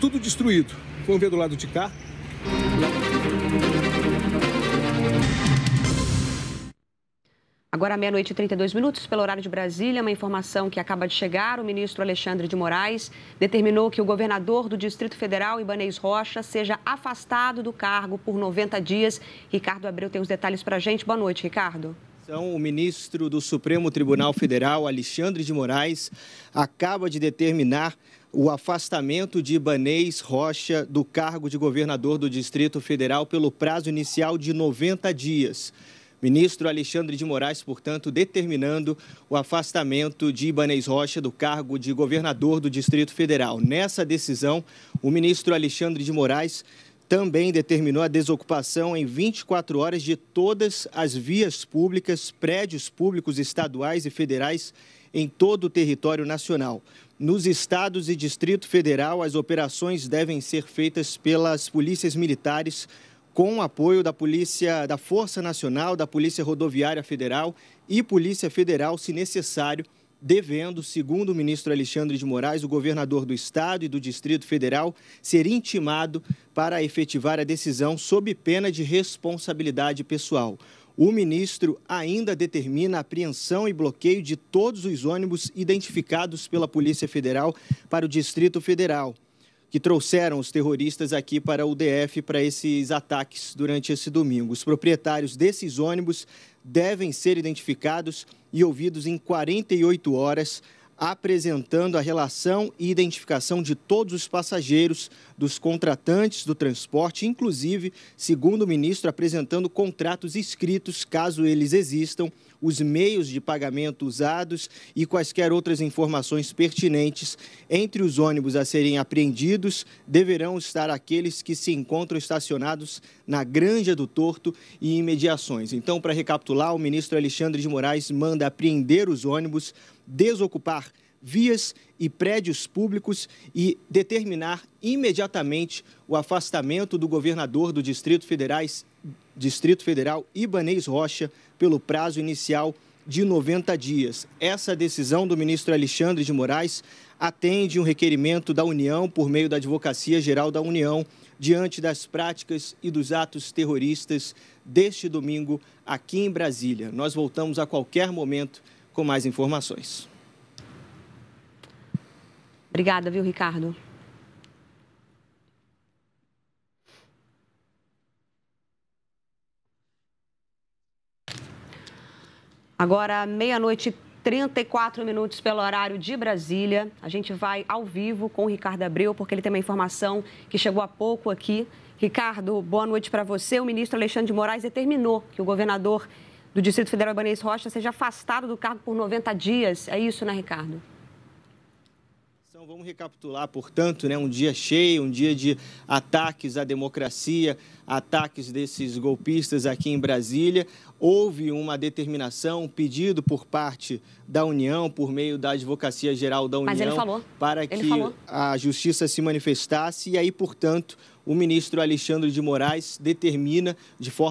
tudo destruído. Vamos ver do lado de cá. Agora, meia-noite e 32 minutos, pelo horário de Brasília, uma informação que acaba de chegar: o ministro Alexandre de Moraes determinou que o governador do Distrito Federal, Ibanez Rocha, seja afastado do cargo por 90 dias. Ricardo Abreu tem os detalhes para a gente. Boa noite, Ricardo. Então, o ministro do Supremo Tribunal Federal, Alexandre de Moraes, acaba de determinar o afastamento de Ibanês Rocha do cargo de governador do Distrito Federal pelo prazo inicial de 90 dias. Ministro Alexandre de Moraes, portanto, determinando o afastamento de Ibanez Rocha do cargo de governador do Distrito Federal. Nessa decisão, o ministro Alexandre de Moraes também determinou a desocupação em 24 horas de todas as vias públicas, prédios públicos estaduais e federais em todo o território nacional. Nos estados e Distrito Federal, as operações devem ser feitas pelas polícias militares com apoio da Polícia da Força Nacional, da Polícia Rodoviária Federal e Polícia Federal, se necessário, devendo, segundo o ministro Alexandre de Moraes, o governador do Estado e do Distrito Federal ser intimado para efetivar a decisão sob pena de responsabilidade pessoal. O ministro ainda determina a apreensão e bloqueio de todos os ônibus identificados pela Polícia Federal para o Distrito Federal, que trouxeram os terroristas aqui para o DF para esses ataques durante esse domingo. Os proprietários desses ônibus devem ser identificados e ouvidos em 48 horas, apresentando a relação e identificação de todos os passageiros, dos contratantes do transporte, inclusive, segundo o ministro, apresentando contratos escritos, caso eles existam, os meios de pagamento usados e quaisquer outras informações pertinentes. Entre os ônibus a serem apreendidos, deverão estar aqueles que se encontram estacionados na Granja do Torto e em mediações. Então, para recapitular, o ministro Alexandre de Moraes manda apreender os ônibus, desocupar vias e prédios públicos e determinar imediatamente o afastamento do governador do Distrito Federais, Distrito Federal Ibanês Rocha pelo prazo inicial de 90 dias. Essa decisão do ministro Alexandre de Moraes atende um requerimento da União por meio da Advocacia Geral da União diante das práticas e dos atos terroristas deste domingo aqui em Brasília. Nós voltamos a qualquer momento com mais informações. Obrigada, viu, Ricardo? Agora, meia-noite 34 minutos pelo horário de Brasília. A gente vai ao vivo com o Ricardo Abreu, porque ele tem uma informação que chegou há pouco aqui. Ricardo, boa noite para você. O ministro Alexandre de Moraes determinou que o governador do Distrito Federal Ibanez Rocha seja afastado do cargo por 90 dias. É isso, né, Ricardo? Então vamos recapitular, portanto, né, um dia cheio, um dia de ataques à democracia, ataques desses golpistas aqui em Brasília. Houve uma determinação, um pedido por parte da União, por meio da Advocacia Geral da União, falou, para que a justiça se manifestasse e aí, portanto, o ministro Alexandre de Moraes determina de forma